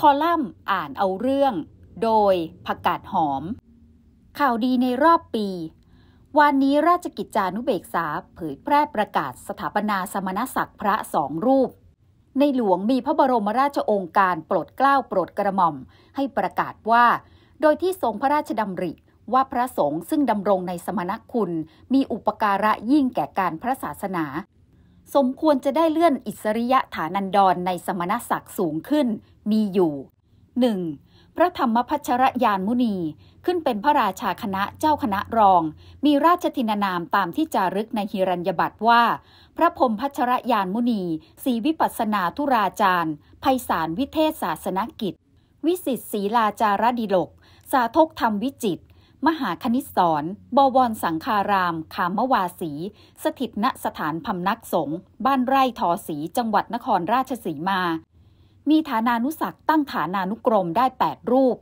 คอลัมน์อ่านเอาเรื่อง โดยผักกาดหอม ข่าวดีในรอบปี วันนี้ราชกิจจานุเบกษาเผยแพร่ประกาศสถาปนาสมณศักดิ์พระสองรูป ในหลวงมีพระบรมราชโองการโปรดเกล้าโปรดกระหม่อม ให้ประกาศว่า โดยที่ทรงพระราชดำริว่าพระสงฆ์ซึ่งดำรงในสมณคุณมีอุปการะยิ่งแก่การพระศาสนาสมควรจะได้เลื่อนอิสริยะฐานันดรในสมณศักดิ์สูงขึ้น มีอยู่ 1. พระธรรมพัชรยานมุนี ขึ้นเป็นพระราชาคณะเจ้าคณะรอง มีราชทินานามตามที่จารึกในฮิรัญยบัตว่า พระพรมพัชรยานมุนี สีวิปัสนาธุราจารย์ภัยสารวิเทศศาสนกิจ วิสิตศีลาจารดิลก สาทกธรรมวิจิตมหาคณิศสอนบวรสังคาราม คามวาสี สถิตณสถานพำนักสงฆ์ บ้านไร่ทอสี จังหวัดนครราชสีมา มีฐานานุสักตั้งฐานานุกรมได้ 8 รูป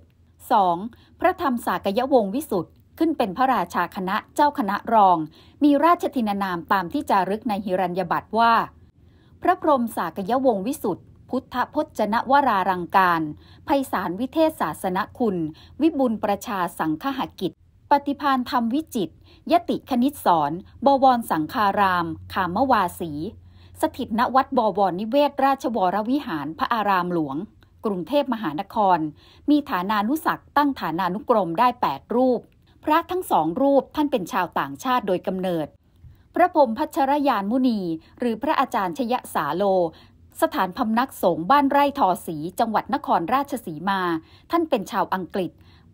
2. พระธรรมสากยวงวิสุทธ์ขึ้นเป็นพระราชาคณะเจ้าคณะรอง มีราชทินานามตามที่จารึกในหิรัญญบัตว่า พระพรมสากยวงวิสุทธ์พุทธพจนวรารังการภัยสารวิเทศศาสนคุณ วิบุญประชาสังคหกิจปฏิพานธรรมวิจิตยติคณิตสอน บวรสังคาราม ขามวาสี สถิตณวัดบวรนิเวศราชวรวิหารพระอารามหลวง กรุงเทพมหานคร มีฐานานุสักตั้งฐานานุกรมได้8รูป พระทั้งสองรูปท่านเป็นชาวต่างชาติโดยกำเนิด พระพรมพัชรยานมุนี หรือพระอาจารย์ชยสาโล สถานพำนักสงฆ์บ้านไร่ทอสีจังหวัดนครราชสีมา ท่านเป็นชาวอังกฤษ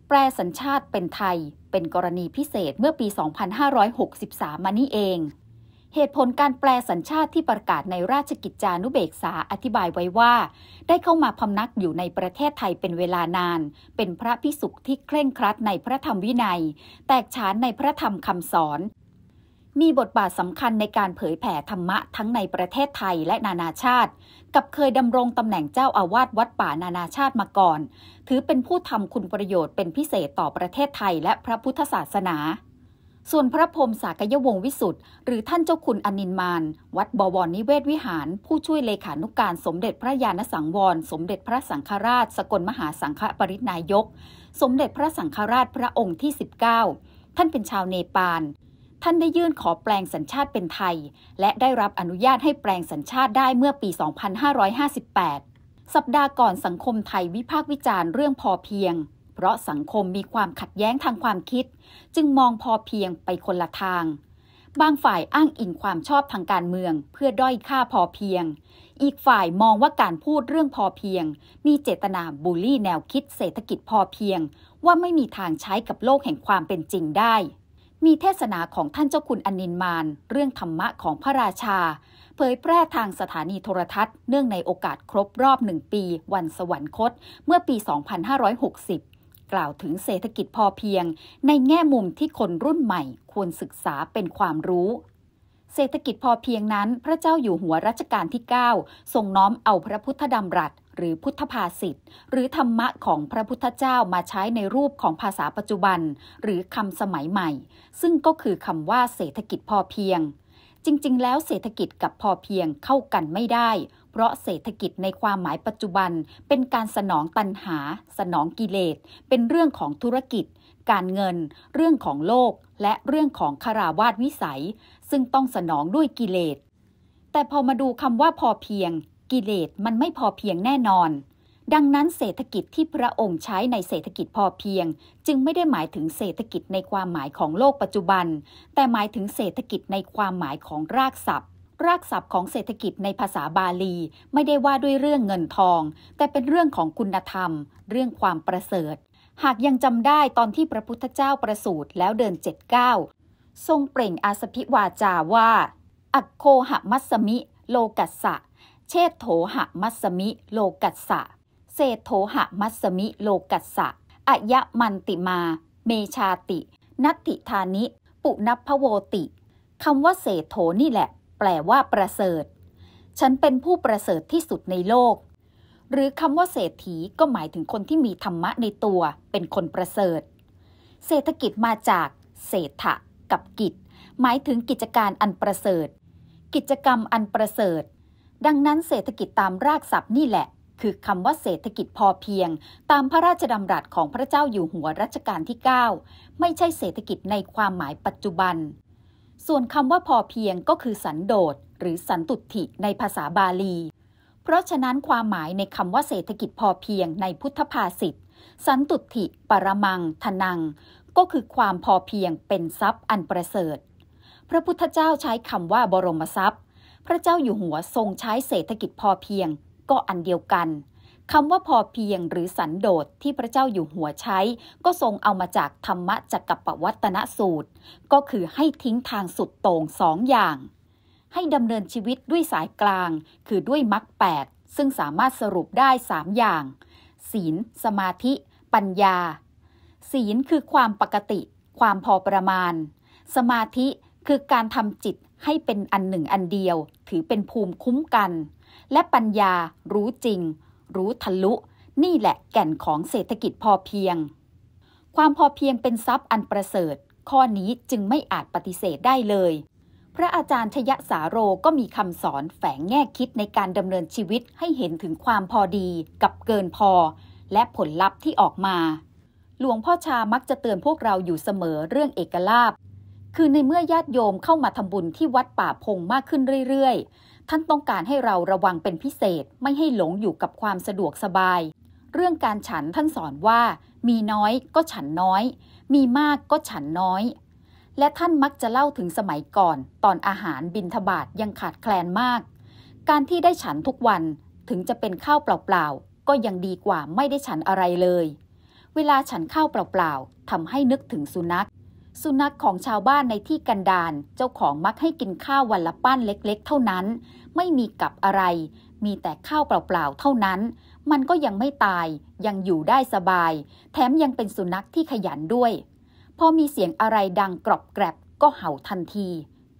แปลสัญชาติเป็นไทย เป็นกรณีพิเศษเมื่อปี 2563 มานี่เอง เหตุผลการแปลสัญชาติที่ประกาศในราชกิจจานุเบกษาอธิบายไว้ว่า ได้เข้ามาพำนักอยู่ในประเทศไทยเป็นเวลานาน เป็นพระพิสุขที่เคร่งครัดในพระธรรมวินัย แตกฉานในพระธรรมคำสอนมีบทบาทสำคัญในการเผยแผ่ธรรมะทั้งในประเทศไทยและนานาชาติ กับเคยดำรงตำแหน่งเจ้าอาวาสวัดป่านานาชาติมาก่อน ถือเป็นผู้ทำคุณประโยชน์เป็นพิเศษต่อประเทศไทยและพระพุทธศาสนา ส่วนพระพรมสากยวงวิสุทธ์หรือท่านเจ้าคุณอนินมาน วัดบวรนิเวศวิหาร ผู้ช่วยเลขานุกการสมเด็จพระญาณสังวรสมเด็จพระสังฆราช สกลมหาสังฆปริณายก สมเด็จพระสังฆราชพระองค์ที่ 19 ท่านเป็นชาวเนปาลท่านได้ยื่นขอแปลงสัญชาติเป็นไทย และได้รับอนุญาตให้แปลงสัญชาติได้เมื่อปี 2558 สัปดาห์ก่อนสังคมไทยวิพากษ์วิจารณ์เรื่องพอเพียง เพราะสังคมมีความขัดแย้งทางความคิด จึงมองพอเพียงไปคนละทาง บางฝ่ายอ้างอิงความชอบทางการเมือง เพื่อด้อยค่าพอเพียง อีกฝ่ายมองว่าการพูดเรื่องพอเพียง มีเจตนาบูลลี่แนวคิดเศรษฐกิจพอเพียง ว่าไม่มีทางใช้กับโลกแห่งความเป็นจริงได้มีเทศนาของท่านเจ้าคุณอนินมานเรื่องธรรมะของพระราชา เผยแพร่ทางสถานีโทรทัศน์เนื่องในโอกาสครบรอบหนึ่งปี วันสวรรคต เมื่อปี 2560 กล่าวถึงเศรษฐกิจพอเพียง ในแง่มุมที่คนรุ่นใหม่ควรศึกษาเป็นความรู้ เศรษฐกิจพอเพียงนั้น พระเจ้าอยู่หัวรัชกาลที่ 9 ทรงน้อมเอาพระพุทธดำรัสหรือพุทธภาษิตหรือธรรมะของพระพุทธเจ้ามาใช้ในรูปของภาษาปัจจุบันหรือคำสมัยใหม่ ซึ่งก็คือคำว่าเศรษฐกิจพอเพียง จริงๆ แล้วเศรษฐกิจกับพอเพียงเข้ากันไม่ได้ เพราะเศรษฐกิจในความหมายปัจจุบันเป็นการสนองตันหา สนองกิเลสเป็นเรื่องของธุรกิจ การเงิน เรื่องของโลกและเรื่องของคราวาสวิสัย ซึ่งต้องสนองด้วยกิเลสแต่พอมาดูคำว่าพอเพียงกิเลสมันไม่พอเพียงแน่นอน ดังนั้นเศรษฐกิจที่พระองค์ใช้ในเศรษฐกิจพอเพียง จึงไม่ได้หมายถึงเศรษฐกิจในความหมายของโลกปัจจุบัน แต่หมายถึงเศรษฐกิจในความหมายของรากศัพท์ รากศัพท์ของเศรษฐกิจในภาษาบาลี ไม่ได้ว่าด้วยเรื่องเงินทอง แต่เป็นเรื่องของคุณธรรม เรื่องความประเสริฐ หากยังจำได้ตอนที่พระพุทธเจ้าประสูติแล้วเดินเจ็ดเก้าทรงเปล่งอาสพิวาจาว่า อักโคหมัสมิโลกัสสะเชตโถหะมัสมิโลกัสสะเศธโถหะมัสมิโลกัสสะอะยะมันติมา เมชาติ นัตติธานิ ปุนัพโวติคำว่าเศธโถนี่แหละ แปลว่าประเสริฐ ฉันเป็นผู้ประเสริฐที่สุดในโลก หรือคำว่าเศรษฐีก็หมายถึงคนที่มีธรรมะในตัวเป็นคนประเสริฐ เศรษฐกิจมาจากเศรษฐะกับกิจ หมายถึงกิจการอันประเสริฐ กิจกรรมอันประเสริฐดังนั้นเศรษฐกิจตามรากศัพท์นี่แหละ คือคำว่าเศรษฐกิจพอเพียง ตามพระราชดำรัสของพระเจ้าอยู่หัวรัชกาลที่ 9 ไม่ใช่เศรษฐกิจในความหมายปัจจุบัน ส่วนคำว่าพอเพียงก็คือสันโดษ หรือสันตุถิในภาษาบาลี เพราะฉะนั้นความหมายในคำว่าเศรษฐกิจพอเพียงในพุทธภาษิตสันตุถิปรมังทนัง ก็คือความพอเพียง เป็นทรัพย์อันประเสริฐ พระพุทธเจ้าใช้คำว่าบรมทรัพย์พระเจ้าอยู่หัวทรงใช้เศรษฐกิจพอเพียง ก็อันเดียวกันคำว่าพอเพียงหรือสันโดษที่พระเจ้าอยู่หัวใช้ก็ทรงเอามาจากธรรมะจักกปวัตนสูตร ก็คือให้ทิ้งทางสุดโต่งสองอย่าง ให้ดำเนินชีวิตด้วยสายกลาง คือด้วยมรรคแปดซึ่งสามารถสรุปได้สามอย่าง ศีล สมาธิ ปัญญา ศีลคือความปกติ ความพอประมาณ สมาธิคือการทำจิตให้เป็นอันหนึ่งอันเดียว ถือเป็นภูมิคุ้มกัน และปัญญารู้จริง รู้ทะลุ นี่แหละแก่นของเศรษฐกิจพอเพียง ความพอเพียงเป็นทรัพย์อันประเสริฐ ข้อนี้จึงไม่อาจปฏิเสธได้เลย พระอาจารย์ชยสาโรก็มีคำสอนแฝงแง่คิดในการดำเนินชีวิตให้เห็นถึงความพอดี กับเกินพอและผลลัพธ์ที่ออกมา หลวงพ่อชามักจะเตือนพวกเราอยู่เสมอเรื่องเอกลาบคือในเมื่อญาติโยมเข้ามาทำบุญที่วัดป่าพงมากขึ้นเรื่อยๆ ท่านต้องการให้เราระวังเป็นพิเศษไม่ให้หลงอยู่กับความสะดวกสบาย เรื่องการฉันท่านสอนว่า มีน้อยก็ฉันน้อย มีมากก็ฉันน้อย และท่านมักจะเล่าถึงสมัยก่อน ตอนอาหารบินทบาทยังขาดแคลนมาก การที่ได้ฉันทุกวันถึงจะเป็นข้าวเปล่าๆก็ยังดีกว่าไม่ได้ฉันอะไรเลย เวลาฉันข้าวเปล่าๆทำให้นึกถึงสุนัขสุนัขของชาวบ้านในที่กันดารเจ้าของมักให้กินข้าววันละปั้นเล็กๆเท่านั้น ไม่มีกับอะไร มีแต่ข้าวเปล่าๆเท่านั้น มันก็ยังไม่ตายยังอยู่ได้สบาย แถมยังเป็นสุนัขที่ขยันด้วย พอมีเสียงอะไรดังกรอบแกรบก็เห่าทันที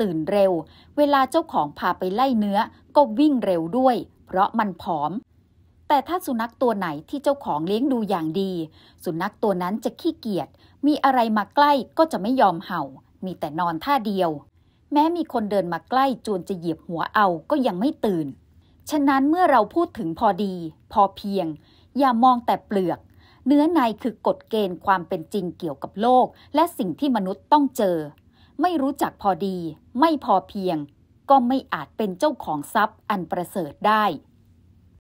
ตื่นเร็ว เวลาเจ้าของพาไปไล่เนื้อก็วิ่งเร็วด้วยเพราะมันผอมแต่ถ้าสุนัขตัวไหนที่เจ้าของเลี้ยงดูอย่างดี สุนัขตัวนั้นจะขี้เกียจ มีอะไรมาใกล้ก็จะไม่ยอมเห่า มีแต่นอนท่าเดียว แม้มีคนเดินมาใกล้จวนจะเหยียบหัวเอา ก็ยังไม่ตื่น ฉะนั้นเมื่อเราพูดถึงพอดี พอเพียง อย่ามองแต่เปลือก เนื้อในคือกฎเกณฑ์ความเป็นจริงเกี่ยวกับโลก และสิ่งที่มนุษย์ต้องเจอ ไม่รู้จักพอดี ไม่พอเพียง ก็ไม่อาจเป็นเจ้าของทรัพย์อันประเสริฐได้